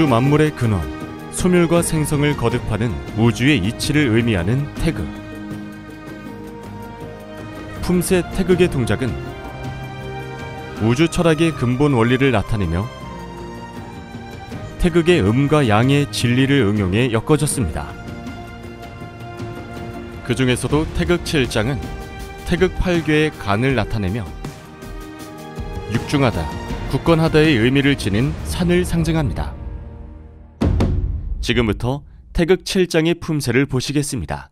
우주 만물의 근원, 소멸과 생성을 거듭하는 우주의 이치를 의미하는 태극. 품새 태극의 동작은 우주 철학의 근본 원리를 나타내며 태극의 음과 양의 진리를 응용해 엮어졌습니다. 그 중에서도 태극 7장은 태극 8교의 간을 나타내며 육중하다, 굳건하다의 의미를 지닌 산을 상징합니다. 지금부터 태극 7장의 품새를 보시겠습니다.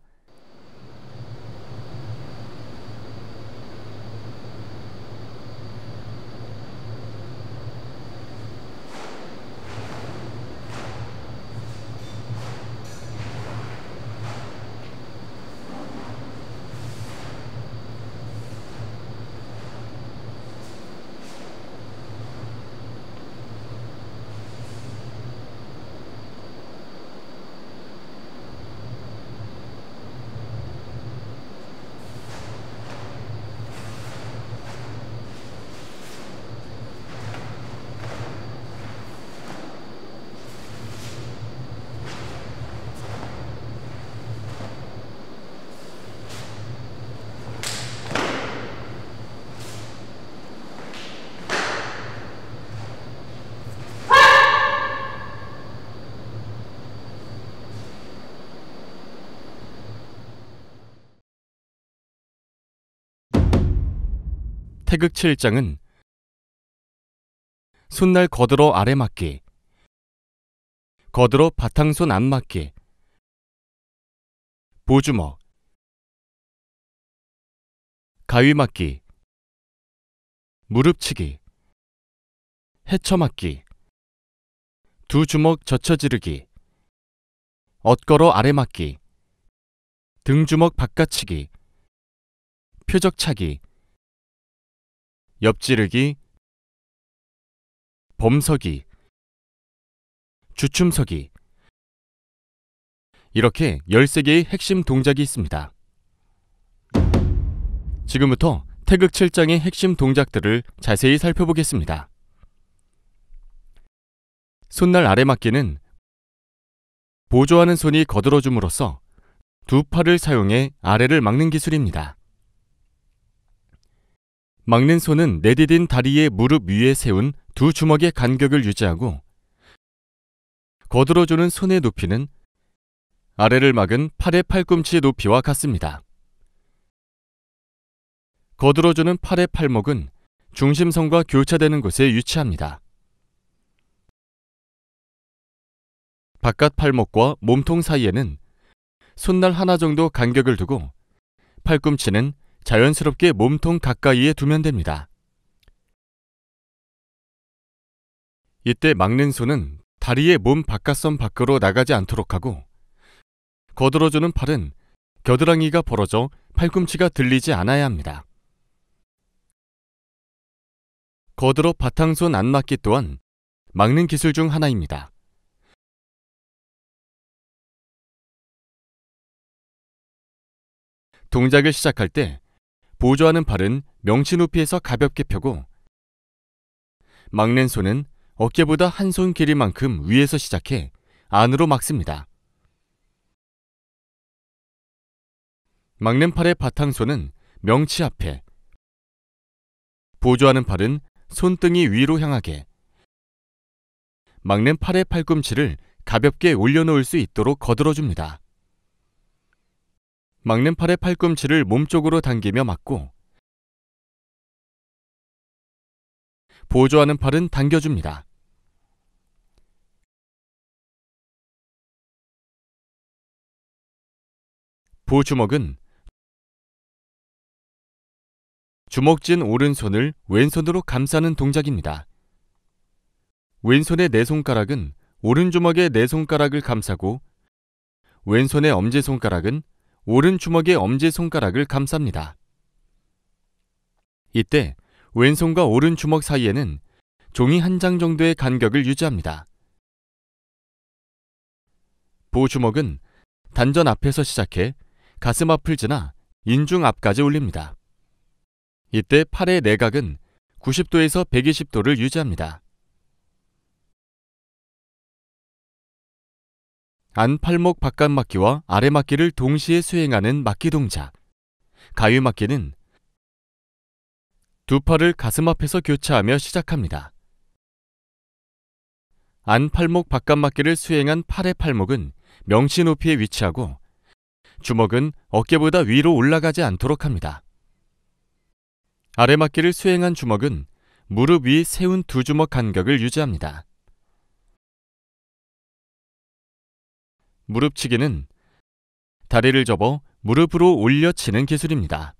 태극 칠장은 손날 거들어 아래 맞기, 거들어 바탕손 안 맞기, 보주먹, 가위 맞기, 무릎치기, 해쳐 맞기, 두 주먹 젖혀 지르기, 엇걸어 아래 맞기, 등주먹 바깥치기, 표적차기, 옆지르기, 범서기, 주춤서기. 이렇게 13개의 핵심 동작이 있습니다. 지금부터 태극 7장의 핵심 동작들을 자세히 살펴보겠습니다. 손날 아래 맞기는 보조하는 손이 거들어줌으로써 두 팔을 사용해 아래를 막는 기술입니다. 막는 손은 내디딘 다리의 무릎 위에 세운 두 주먹의 간격을 유지하고 거들어주는 손의 높이는 아래를 막은 팔의 팔꿈치 높이와 같습니다. 거들어주는 팔의 팔목은 중심선과 교차되는 곳에 위치합니다. 바깥 팔목과 몸통 사이에는 손날 하나 정도 간격을 두고 팔꿈치는 자연스럽게 몸통 가까이에 두면 됩니다. 이때 막는 손은 다리의 몸 바깥선 밖으로 나가지 않도록 하고 거들어주는 팔은 겨드랑이가 벌어져 팔꿈치가 들리지 않아야 합니다. 거들어 바탕손 안 맞기 또한 막는 기술 중 하나입니다. 동작을 시작할 때 보조하는 팔은 명치 높이에서 가볍게 펴고 막는 손은 어깨보다 한 손 길이만큼 위에서 시작해 안으로 막습니다. 막는 팔의 바탕손은 명치 앞에 보조하는 팔은 손등이 위로 향하게 막는 팔의 팔꿈치를 가볍게 올려놓을 수 있도록 거들어줍니다. 막는 팔의 팔꿈치를 몸쪽으로 당기며 막고 보조하는 팔은 당겨줍니다. 보주먹은 주먹진 오른손을 왼손으로 감싸는 동작입니다. 왼손의 네 손가락은 오른주먹의 네 손가락을 감싸고 왼손의 엄지손가락은 오른 주먹의 엄지손가락을 감쌉니다. 이때 왼손과 오른 주먹 사이에는 종이 한 장 정도의 간격을 유지합니다. 보주먹은 단전 앞에서 시작해 가슴 앞을 지나 인중 앞까지 올립니다. 이때 팔의 내각은 90도에서 120도를 유지합니다. 안팔목 바깥막기와 아래막기를 동시에 수행하는 막기 동작. 가위막기는 두 팔을 가슴 앞에서 교차하며 시작합니다. 안팔목 바깥막기를 수행한 팔의 팔목은 명치 높이에 위치하고 주먹은 어깨보다 위로 올라가지 않도록 합니다. 아래막기를 수행한 주먹은 무릎 위 세운 두 주먹 간격을 유지합니다. 무릎치기는 다리를 접어 무릎으로 올려치는 기술입니다.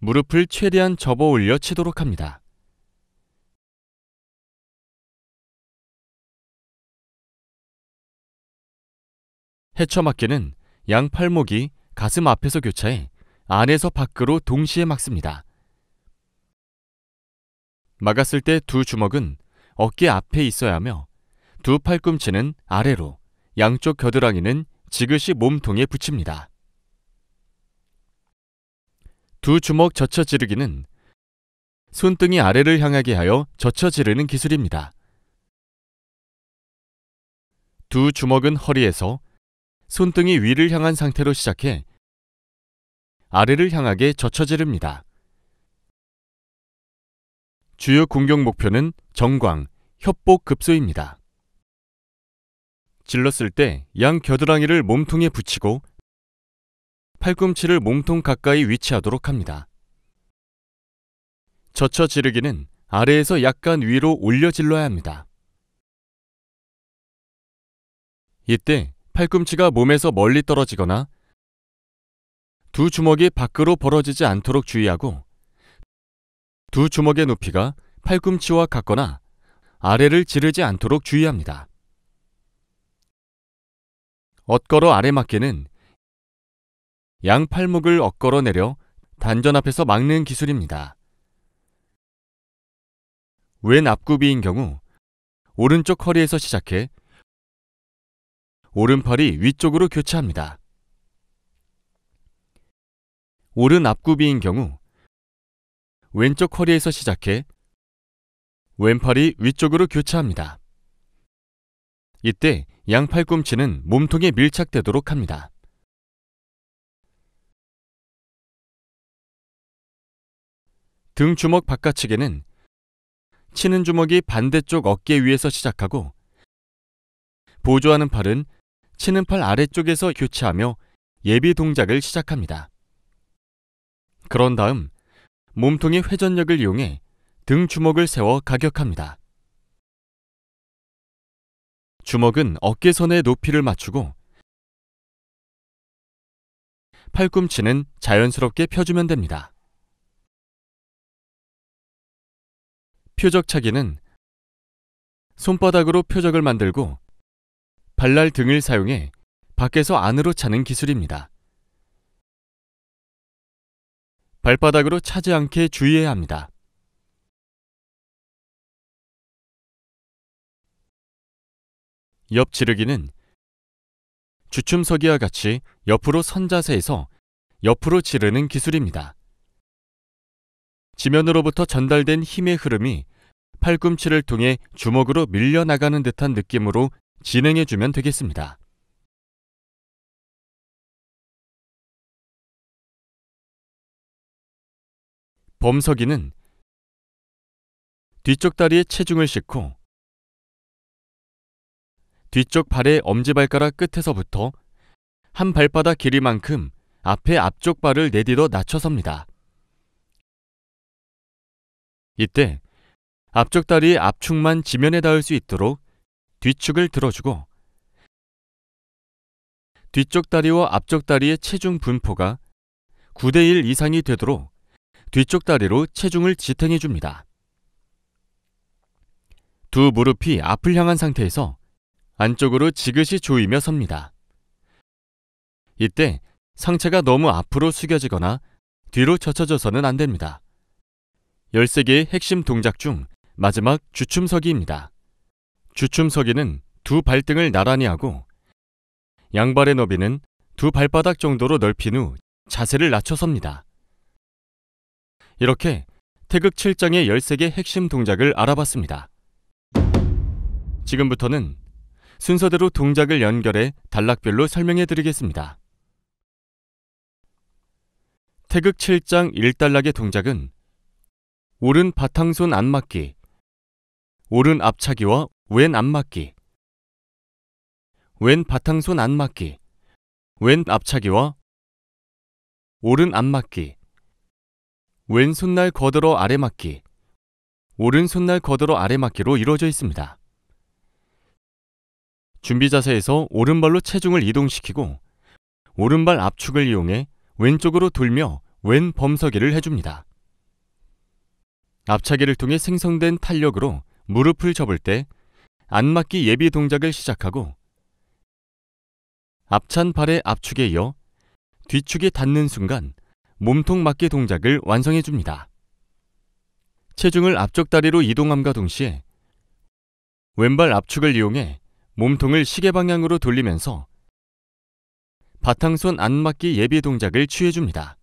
무릎을 최대한 접어 올려 치도록 합니다. 해쳐 맞기는 양팔목이 가슴 앞에서 교차해 안에서 밖으로 동시에 막습니다. 막았을 때 두 주먹은 어깨 앞에 있어야 하며 두 팔꿈치는 아래로, 양쪽 겨드랑이는 지그시 몸통에 붙입니다. 두 주먹 젖혀 지르기는 손등이 아래를 향하게 하여 젖혀 지르는 기술입니다. 두 주먹은 허리에서 손등이 위를 향한 상태로 시작해 아래를 향하게 젖혀 지릅니다. 주요 공격 목표는 정광, 협복 급소입니다. 질렀을 때 양 겨드랑이를 몸통에 붙이고 팔꿈치를 몸통 가까이 위치하도록 합니다. 젖혀 지르기는 아래에서 약간 위로 올려 질러야 합니다. 이때 팔꿈치가 몸에서 멀리 떨어지거나 두 주먹이 밖으로 벌어지지 않도록 주의하고 두 주먹의 높이가 팔꿈치와 같거나 아래를 지르지 않도록 주의합니다. 엇걸어 아래맞게는 양팔목을 엇걸어 내려 단전 앞에서 막는 기술입니다. 왼 앞구비인 경우 오른쪽 허리에서 시작해 오른팔이 위쪽으로 교차합니다. 오른 앞구비인 경우 왼쪽 허리에서 시작해 왼팔이 위쪽으로 교차합니다. 이때 양 팔꿈치는 몸통에 밀착되도록 합니다. 등 주먹 바깥측에는 치는 주먹이 반대쪽 어깨 위에서 시작하고 보조하는 팔은 치는 팔 아래쪽에서 교체하며 예비 동작을 시작합니다. 그런 다음 몸통의 회전력을 이용해 등 주먹을 세워 가격합니다. 주먹은 어깨선의 높이를 맞추고 팔꿈치는 자연스럽게 펴주면 됩니다. 표적차기는 손바닥으로 표적을 만들고 발날 등을 사용해 밖에서 안으로 차는 기술입니다. 발바닥으로 차지 않게 주의해야 합니다. 옆 지르기는 주춤서기와 같이 옆으로 선 자세에서 옆으로 지르는 기술입니다. 지면으로부터 전달된 힘의 흐름이 팔꿈치를 통해 주먹으로 밀려나가는 듯한 느낌으로 진행해주면 되겠습니다. 범석이는 뒤쪽 다리에 체중을 싣고 뒤쪽 발의 엄지발가락 끝에서부터 한 발바닥 길이만큼 앞에 앞쪽 발을 내딛어 낮춰섭니다. 이때 앞쪽 다리 앞축만 지면에 닿을 수 있도록 뒤축을 들어주고 뒤쪽 다리와 앞쪽 다리의 체중 분포가 9대1 이상이 되도록 뒤쪽 다리로 체중을 지탱해 줍니다. 두 무릎이 앞을 향한 상태에서 안쪽으로 지그시 조이며 섭니다. 이때 상체가 너무 앞으로 숙여지거나 뒤로 젖혀져서는 안 됩니다. 13개의 핵심 동작 중 마지막 주춤서기입니다. 주춤서기는 두 발등을 나란히 하고 양발의 너비는 두 발바닥 정도로 넓힌 후 자세를 낮춰 섭니다. 이렇게 태극 7장의 13개 핵심 동작을 알아봤습니다. 지금부터는 순서대로 동작을 연결해 단락별로 설명해 드리겠습니다. 태극 7장 1단락의 동작은 오른 바탕손 안맞기, 오른 앞차기와 왼 안맞기, 왼 바탕손 안맞기, 왼 앞차기와 오른 안맞기, 왼손날 거들어 아래 맞기, 오른손날 거들어 아래 맞기로 이루어져 있습니다. 준비 자세에서 오른발로 체중을 이동시키고 오른발 압축을 이용해 왼쪽으로 돌며 왼 범석이를 해줍니다. 앞차기를 통해 생성된 탄력으로 무릎을 접을 때 안맞기 예비 동작을 시작하고 앞찬 발의 압축에 이어 뒤축이 닿는 순간 몸통 맞기 동작을 완성해 줍니다. 체중을 앞쪽 다리로 이동함과 동시에 왼발 압축을 이용해 몸통을 시계 방향으로 돌리면서 바탕손 안맞기 예비 동작을 취해줍니다.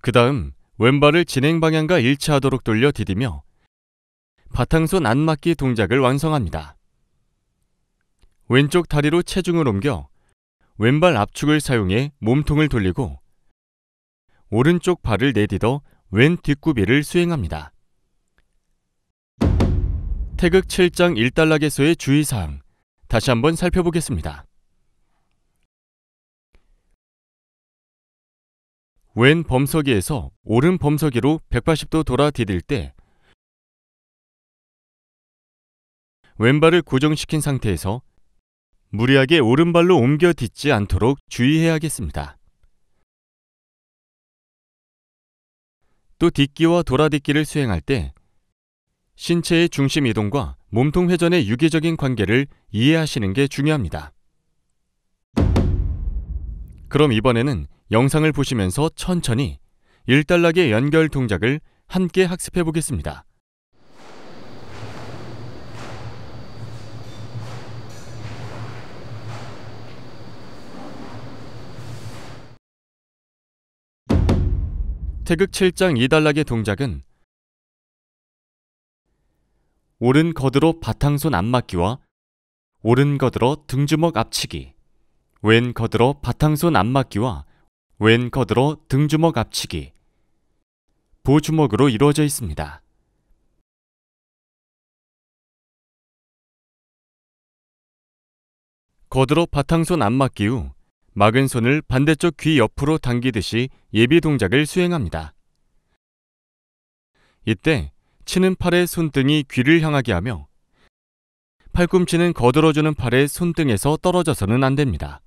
그 다음 왼발을 진행 방향과 일치하도록 돌려 디디며 바탕손 안맞기 동작을 완성합니다. 왼쪽 다리로 체중을 옮겨 왼발 압축을 사용해 몸통을 돌리고 오른쪽 발을 내딛어 왼 뒷구비를 수행합니다. 태극 7장 1단락에서의 주의사항 다시 한번 살펴보겠습니다. 왼 범석이에서 오른 범석이로 180도 돌아 디딜 때 왼발을 고정시킨 상태에서 무리하게 오른발로 옮겨 딛지 않도록 주의해야겠습니다. 또 딛기와 돌아딛기를 수행할 때 신체의 중심 이동과 몸통 회전의 유기적인 관계를 이해하시는 게 중요합니다. 그럼 이번에는 영상을 보시면서 천천히 1단락의 연결 동작을 함께 학습해 보겠습니다. 태극 7장 2단락의 동작은 오른 거드로 바탕손 안맞기와 오른 거드로 등주먹 앞치기, 왼 거드로 바탕손 안맞기와 왼 거드로 등주먹 앞치기, 보주먹으로 이루어져 있습니다. 거드로 바탕손 안맞기 후 막은 손을 반대쪽 귀 옆으로 당기듯이 예비 동작을 수행합니다. 이때 치는 팔의 손등이 귀를 향하게 하며 팔꿈치는 거들어주는 팔의 손등에서 떨어져서는 안 됩니다.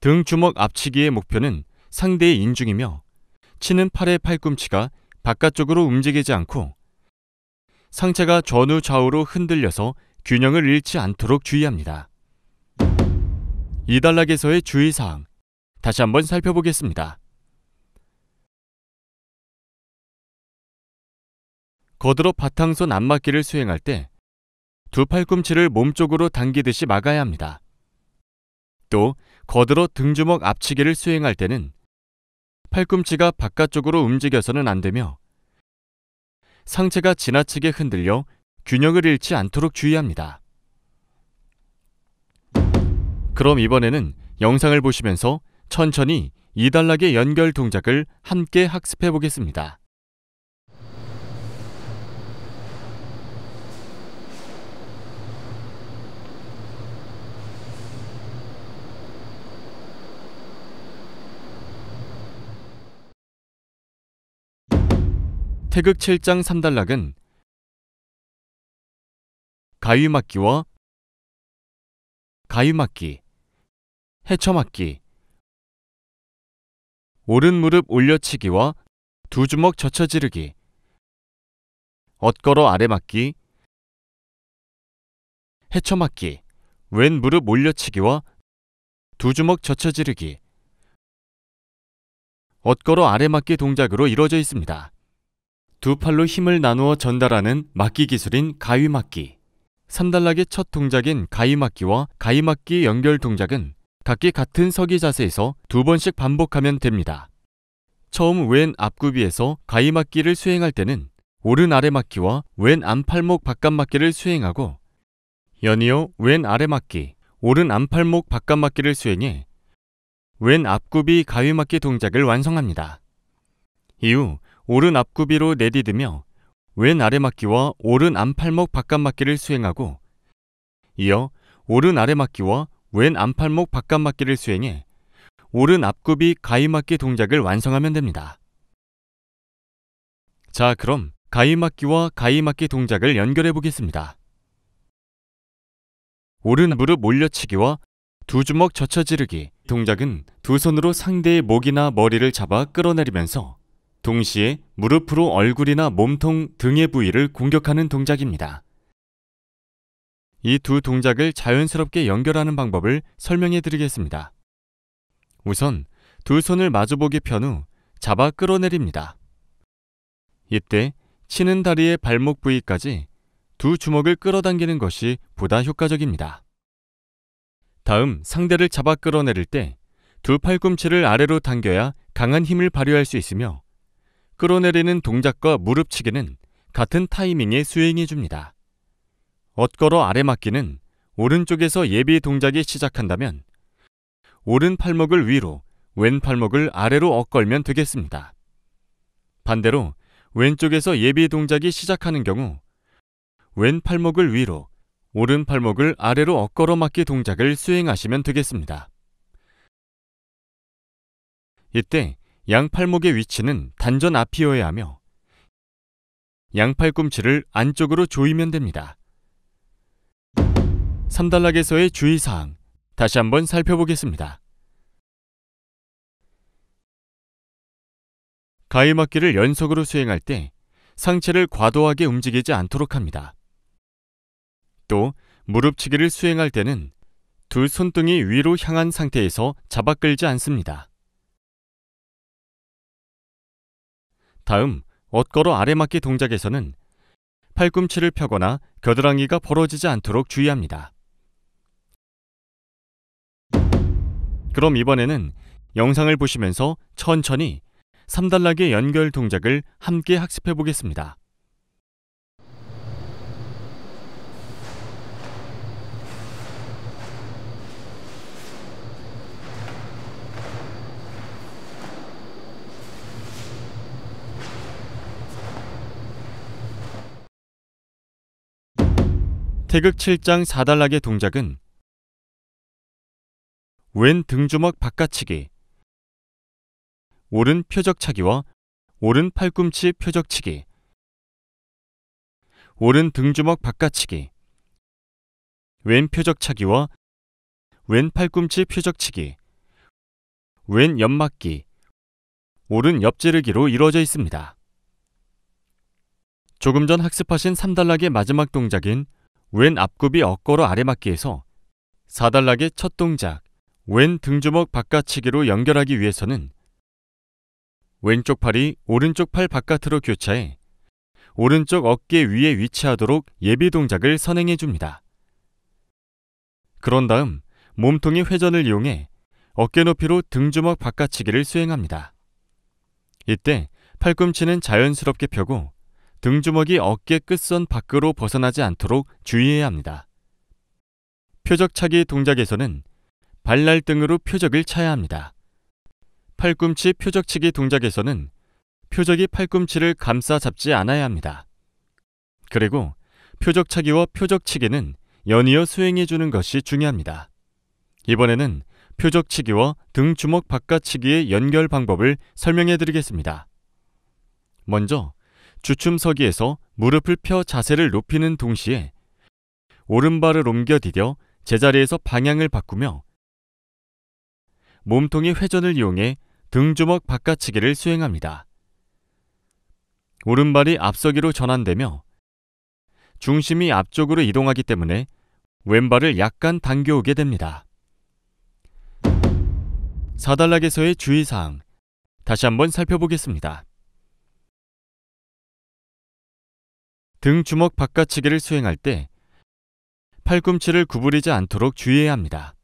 등 주먹 앞치기의 목표는 상대의 인중이며 치는 팔의 팔꿈치가 바깥쪽으로 움직이지 않고 상체가 전후 좌우로 흔들려서 균형을 잃지 않도록 주의합니다. 이단락에서의 주의사항 다시 한번 살펴보겠습니다. 거드로 바탕손 안맞기를 수행할 때 두 팔꿈치를 몸쪽으로 당기듯이 막아야 합니다. 또 거드로 등주먹 앞치기를 수행할 때는 팔꿈치가 바깥쪽으로 움직여서는 안 되며 상체가 지나치게 흔들려 균형을 잃지 않도록 주의합니다. 그럼 이번에는 영상을 보시면서 천천히 이단락의 연결 동작을 함께 학습해 보겠습니다. 태극 7장 3단락은 가위막기와 가위막기, 해쳐막기, 오른 무릎 올려치기와 두 주먹 젖혀지르기, 엇걸어 아래막기, 해쳐막기, 왼 무릎 올려치기와 두 주먹 젖혀지르기, 엇걸어 아래막기 동작으로 이루어져 있습니다. 두 팔로 힘을 나누어 전달하는 막기 기술인 가위막기. 3단락의 첫 동작인 가위막기와 가위막기 연결 동작은 각기 같은 서기 자세에서 두 번씩 반복하면 됩니다. 처음 왼 앞구비에서 가위막기를 수행할 때는 오른 아래 막기와 왼 안팔목 바깥 막기를 수행하고 연이어 왼 아래 막기, 오른 안팔목 바깥 막기를 수행해 왼 앞구비 가위막기 동작을 완성합니다. 이후 오른 앞구비로 내디디며 왼아래막기와 오른 안팔목 바깥막기를 수행하고 이어 오른 아래막기와왼 안팔목 바깥막기를 수행해 오른 앞구비 가위막기 동작을 완성하면 됩니다. 자, 그럼 가위막기와가위막기 동작을 연결해 보겠습니다. 오른 무릎 올려치기와 두 주먹 젖혀지르기 동작은 두 손으로 상대의 목이나 머리를 잡아 끌어내리면서 동시에 무릎으로 얼굴이나 몸통 등의 부위를 공격하는 동작입니다. 이 두 동작을 자연스럽게 연결하는 방법을 설명해 드리겠습니다. 우선 두 손을 마주보게 편후 잡아 끌어내립니다. 이때 치는 다리의 발목 부위까지 두 주먹을 끌어당기는 것이 보다 효과적입니다. 다음 상대를 잡아 끌어내릴 때 두 팔꿈치를 아래로 당겨야 강한 힘을 발휘할 수 있으며 끌어내리는 동작과 무릎치기는 같은 타이밍에 수행해 줍니다. 엇걸어 아래 맞기는 오른쪽에서 예비 동작이 시작한다면 오른 팔목을 위로, 왼 팔목을 아래로 엇걸면 되겠습니다. 반대로 왼쪽에서 예비 동작이 시작하는 경우 왼 팔목을 위로, 오른 팔목을 아래로 엇걸어 맞기 동작을 수행하시면 되겠습니다. 이때 양팔목의 위치는 단전 앞이어야 하며 양팔꿈치를 안쪽으로 조이면 됩니다. 3단락에서의 주의사항 다시 한번 살펴보겠습니다. 가위막기를 연속으로 수행할 때 상체를 과도하게 움직이지 않도록 합니다. 또 무릎치기를 수행할 때는 두 손등이 위로 향한 상태에서 잡아 끌지 않습니다. 다음 엇걸어 아래맞기 동작에서는 팔꿈치를 펴거나 겨드랑이가 벌어지지 않도록 주의합니다. 그럼 이번에는 영상을 보시면서 천천히 3단락의 연결 동작을 함께 학습해 보겠습니다. 태극 7장 4단락의 동작은 왼 등주먹 바깥치기, 오른 표적차기와 오른 팔꿈치 표적치기, 오른 등주먹 바깥치기, 왼 표적차기와 왼 팔꿈치 표적치기, 왼 옆맞기, 오른 옆지르기로 이루어져 있습니다. 조금 전 학습하신 3단락의 마지막 동작인 왼 앞굽이 어깨로 아래맞기에서 사달락의 첫 동작, 왼 등주먹 바깥치기로 연결하기 위해서는 왼쪽 팔이 오른쪽 팔 바깥으로 교차해 오른쪽 어깨 위에 위치하도록 예비 동작을 선행해 줍니다. 그런 다음 몸통의 회전을 이용해 어깨 높이로 등주먹 바깥치기를 수행합니다. 이때 팔꿈치는 자연스럽게 펴고 등주먹이 어깨 끝선 밖으로 벗어나지 않도록 주의해야 합니다. 표적차기 동작에서는 발날 등으로 표적을 차야 합니다. 팔꿈치 표적치기 동작에서는 표적이 팔꿈치를 감싸 잡지 않아야 합니다. 그리고 표적차기와 표적치기는 연이어 수행해 주는 것이 중요합니다. 이번에는 표적치기와 등주먹 바깥치기의 연결 방법을 설명해 드리겠습니다. 먼저 주춤서기에서 무릎을 펴 자세를 높이는 동시에 오른발을 옮겨 디뎌 제자리에서 방향을 바꾸며 몸통의 회전을 이용해 등주먹 바깥치기를 수행합니다. 오른발이 앞서기로 전환되며 중심이 앞쪽으로 이동하기 때문에 왼발을 약간 당겨오게 됩니다. 사단락에서의 주의사항 다시 한번 살펴보겠습니다. 등 주먹 바깥치기를 수행할 때 팔꿈치를 구부리지 않도록 주의해야 합니다.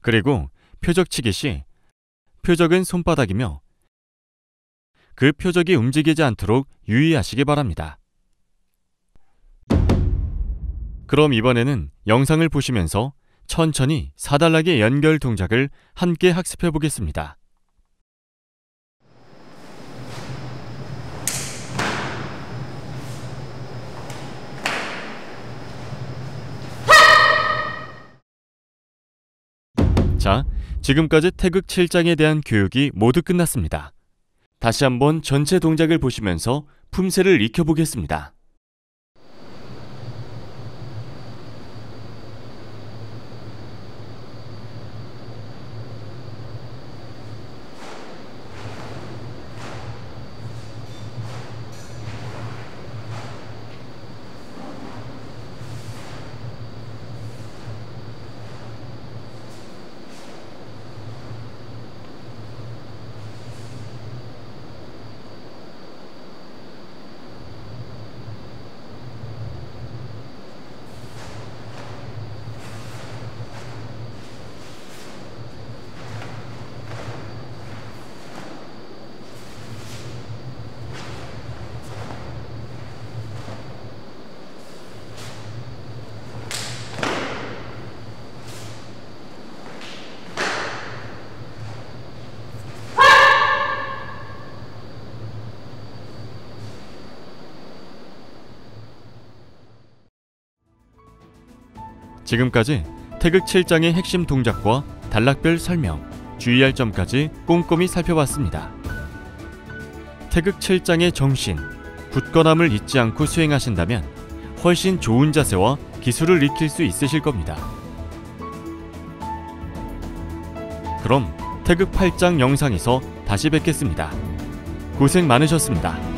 그리고 표적치기 시 표적은 손바닥이며 그 표적이 움직이지 않도록 유의하시기 바랍니다. 그럼 이번에는 영상을 보시면서 천천히 사단락의 연결 동작을 함께 학습해 보겠습니다. 자, 지금까지 태극 7장에 대한 교육이 모두 끝났습니다. 다시 한번 전체 동작을 보시면서 품새를 익혀보겠습니다. 지금까지 태극 7장의 핵심 동작과 단락별 설명, 주의할 점까지 꼼꼼히 살펴봤습니다. 태극 7장의 정신, 굳건함을 잊지 않고 수행하신다면 훨씬 좋은 자세와 기술을 익힐 수 있으실 겁니다. 그럼 태극 8장 영상에서 다시 뵙겠습니다. 고생 많으셨습니다.